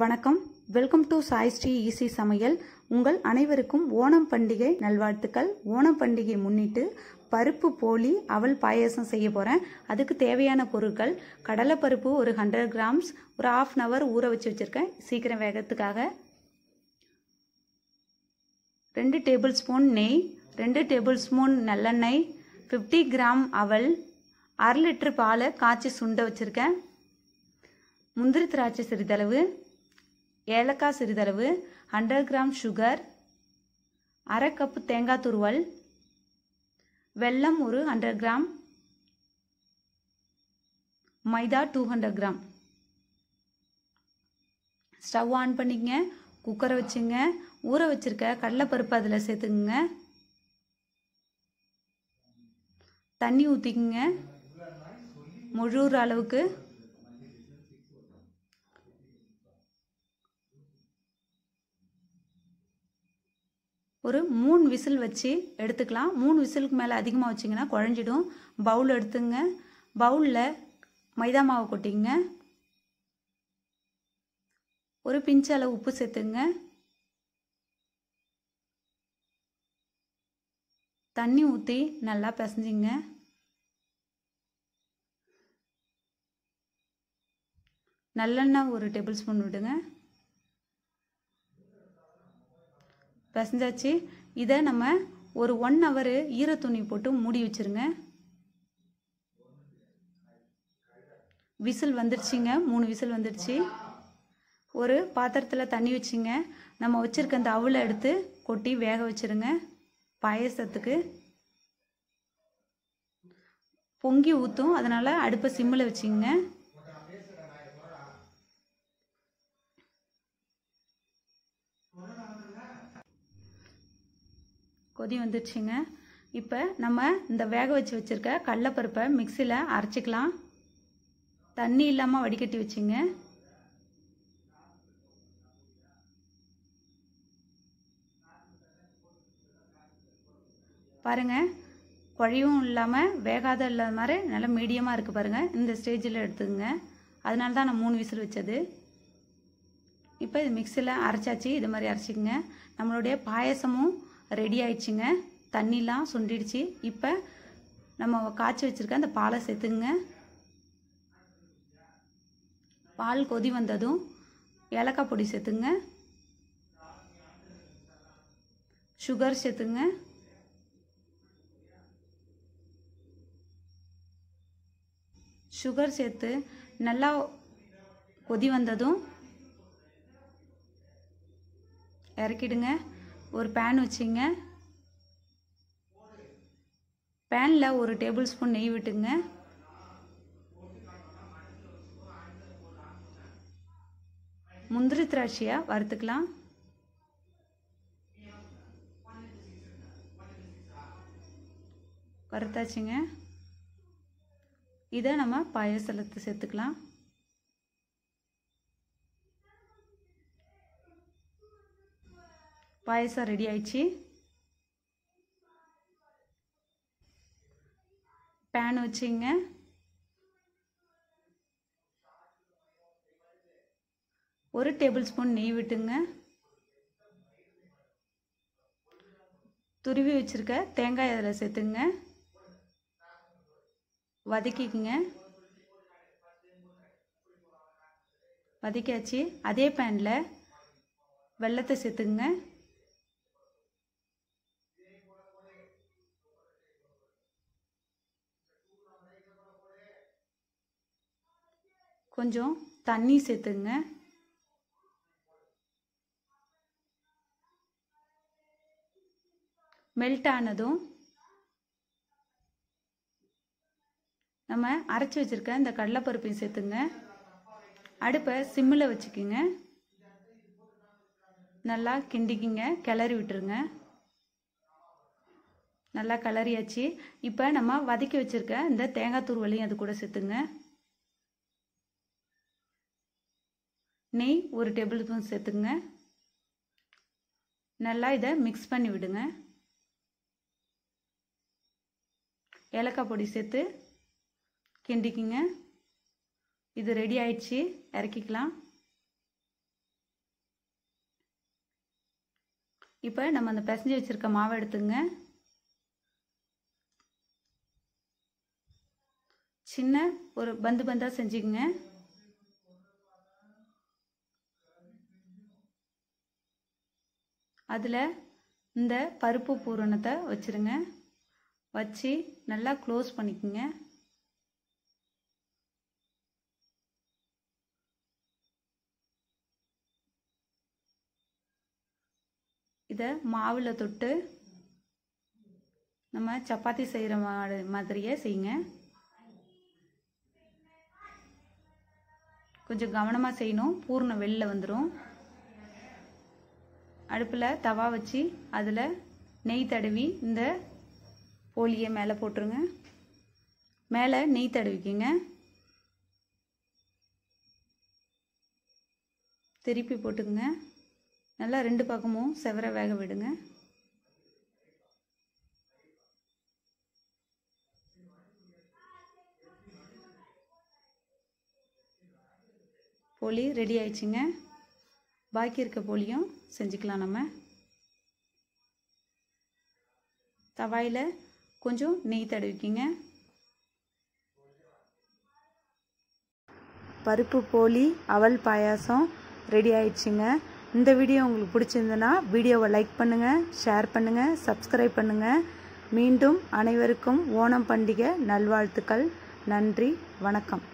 வணக்கம் welcome to Sai Sri easy சமையல் உங்கள் அனைவருக்கும் ஓணம் பண்டிகை நல்வாழ்த்துக்கள் ஓணம் பண்டிகை முன்னிட்டு பருப்பு போலி அவல் பாயசம் செய்ய போகிறேன் அதுக்கு தேவையான பொருட்கள் கடலைப்பருப்பு ஒரு ஹண்ட்ரட் கிராம்ஸ் ஒரு ஆஃப் அன் ஹவர் ஊற வச்சு வச்சுருக்கேன் சீக்கிரம் வேகத்துக்காக ரெண்டு டேபிள் ஸ்பூன் நெய் ரெண்டு டேபிள் ஸ்பூன் நல்லெண்ணெய் ஃபிஃப்டி கிராம் அவல் அரை லிட்ரு பாலை காய்ச்சி சுண்ட வச்சுருக்கேன் முந்திரி திராட்சை சிறிதளவு ஏலக்காய் சிறிதளவு ஹண்ட்ரட் கிராம் சுகர் அரை கப்பு தேங்காய் துருவல் வெல்லம் ஒரு hundred gram maida two hundred gram stove on பண்ணிக்கங்க குக்கரை வச்சுங்க ஊற வச்சிருக்க கடலைப்பருப்பு அதில் சேர்த்துக்குங்க தண்ணி ஊற்றிக்குங்க முழுற அளவுக்கு ஒரு மூணு விசில் வச்சு எடுத்துக்கலாம் மூணு விசிலுக்கு மேலே அதிகமாக வச்சிங்கன்னா குழஞ்சிடும் பவுல் எடுத்துங்க பவுலில் மைதா மாவு கொட்டிங்க ஒரு பிஞ்சு உப்பு சேர்த்துங்க தண்ணி ஊற்றி நல்லா பிசைஞ்சிங்க நல்லெண்ணெய் ஒரு டேபிள் ஸ்பூன் விடுங்க பிசைஞ்சாச்சு இதை நம்ம ஒரு ஒன் ஹவரு ஈர துணி போட்டு மூடி வச்சுருங்க விசில் வந்துடுச்சிங்க மூணு விசில் வந்துடுச்சு ஒரு பாத்திரத்தில் தண்ணி வச்சுங்க நம்ம வச்சுருக்க அந்த அவளை எடுத்து கொட்டி வேக வச்சுருங்க பாயசத்துக்கு பொங்கி ஊற்றும் அதனால் அடுப்பை சிம்மில் வச்சுங்க கொதி வந்துருச்சுங்க இப்போ நம்ம இந்த வேக வச்சு வச்சுருக்க கடலப்பருப்பை மிக்சியில் அரைச்சிக்கலாம் தண்ணி இல்லாமல் வடிகட்டி வச்சுங்க பாருங்கள் குழையும் இல்லாமல் வேகாத இல்லாத மாதிரி நல்லா மீடியமாக இருக்குது பாருங்கள் இந்த ஸ்டேஜில் எடுத்துக்கங்க அதனால தான் நான் மூணு விசில் வச்சது இப்போ இது மிக்சியில் அரைச்சாச்சு இது மாதிரி அரைச்சிக்கங்க நம்மளுடைய பாயசமும் ரெடி ஆயிடுச்சுங்க தண்ணிலாம் சுண்டிடுச்சு இப்போ நம்ம காய்ச்சி வச்சுருக்க அந்த பாலை சேர்த்துங்க பால் கொதி வந்ததும் ஏலக்காய் பொடி சேர்த்துங்க சுகர் சேர்த்துங்க சுகர் சேர்த்து நல்லா கொதி வந்ததும் இறக்கிடுங்க ஒரு பேன் வச்சுங்க பேனில் ஒரு டேபிள் ஸ்பூன் நெய் விட்டுங்க முந்திரி திராட்சையாக வறுத்துக்கலாம் வறுத்தாச்சுங்க இதை நம்ம பாயசலத்தை சேர்த்துக்கலாம் பாயசம் ரெடி ஆயிடுச்சு பேன் வச்சுங்க ஒரு டேபிள் ஸ்பூன் நெய் விட்டுங்க துருவி வச்சுருக்க தேங்காய் அதில் சேர்த்துங்க வதக்கிக்குங்க வதக்கியாச்சு அதே பேனில் வெள்ளத்தை சேர்த்துங்க கொஞ்சம் தண்ணி சேர்த்துங்க மெல்ட் ஆனதும் நம்ம அரைச்சி வச்சிருக்க இந்த கடலைப்பருப்பையும் சேர்த்துங்க அடுப்பை சிம்மில் வச்சுக்கிங்க நல்லா கிண்டிக்கிங்க கிளறி விட்டுருங்க நல்லா கிளறியாச்சு இப்போ நம்ம வதக்கி வச்சுருக்க இந்த தேங்காய் தூர்வலையும் அது கூட சேர்த்துங்க நெய் ஒரு டேபிள் ஸ்பூன் சேர்த்துக்குங்க நல்லா இதை மிக்ஸ் பண்ணி விடுங்க ஏலக்காய் பொடி சேர்த்து கிண்டிக்குங்க இது ரெடி ஆயிடுச்சு இறக்கிக்கலாம் இப்போ நம்ம அந்த பிசைஞ்சு வச்சுருக்க மாவை எடுத்துங்க சின்ன ஒரு பந்து பந்தாக செஞ்சுக்குங்க அதில் இந்த பருப்பு பூரணத்தை வச்சுருங்க வச்சு நல்லா க்ளோஸ் பண்ணிக்கோங்க இதை மாவில் தொட்டு நம்ம சப்பாத்தி செய்கிற மாதிரியே செய்யுங்க கொஞ்சம் கவனமாக செய்யணும் பூர்ணம் வெளில வந்துடும் அடுப்பில் தவா வச்சு அதில் நெய் தடவி இந்த போலியை மேலே போட்டுருங்க மேலே நெய் தடவிக்கிங்க திருப்பி போட்டுக்குங்க நல்லா ரெண்டு பக்கமும் செவர வேக விடுங்க போலி ரெடி ஆயிடுச்சுங்க பாக்கி இருக்க போலியும் செஞ்சுக்கலாம் நம்ம தவாயில் கொஞ்சம் நெய் தடவிக்கிங்க பருப்பு போலி அவல் பாயாசம் ரெடி ஆயிடுச்சுங்க இந்த வீடியோ உங்களுக்கு பிடிச்சிருந்ததுன்னா வீடியோவை லைக் பண்ணுங்கள் ஷேர் பண்ணுங்கள் சப்ஸ்கிரைப் பண்ணுங்கள் மீண்டும் அனைவருக்கும் ஓணம் பண்டிகை நல்வாழ்த்துக்கள் நன்றி வணக்கம்